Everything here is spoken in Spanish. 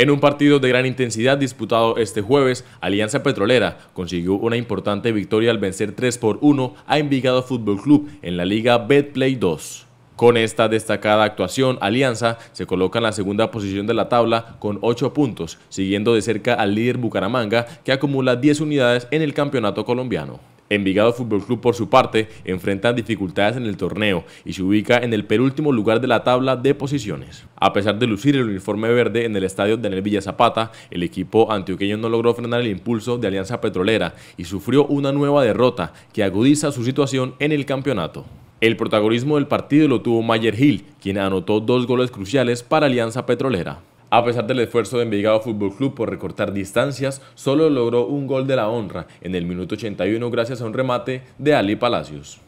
En un partido de gran intensidad disputado este jueves, Alianza Petrolera consiguió una importante victoria al vencer 3 por 1 a Envigado Fútbol Club en la Liga Betplay 2. Con esta destacada actuación, Alianza se coloca en la segunda posición de la tabla con 8 puntos, siguiendo de cerca al líder Bucaramanga que acumula 10 unidades en el campeonato colombiano. Envigado Fútbol Club, por su parte, enfrenta dificultades en el torneo y se ubica en el penúltimo lugar de la tabla de posiciones. A pesar de lucir el uniforme verde en el estadio Daniel Villa Zapata, el equipo antioqueño no logró frenar el impulso de Alianza Petrolera y sufrió una nueva derrota que agudiza su situación en el campeonato. El protagonismo del partido lo tuvo Mayer Hill, quien anotó dos goles cruciales para Alianza Petrolera. A pesar del esfuerzo de Envigado Fútbol Club por recortar distancias, solo logró un gol de la honra en el minuto 81 gracias a un remate de Ali Palacios.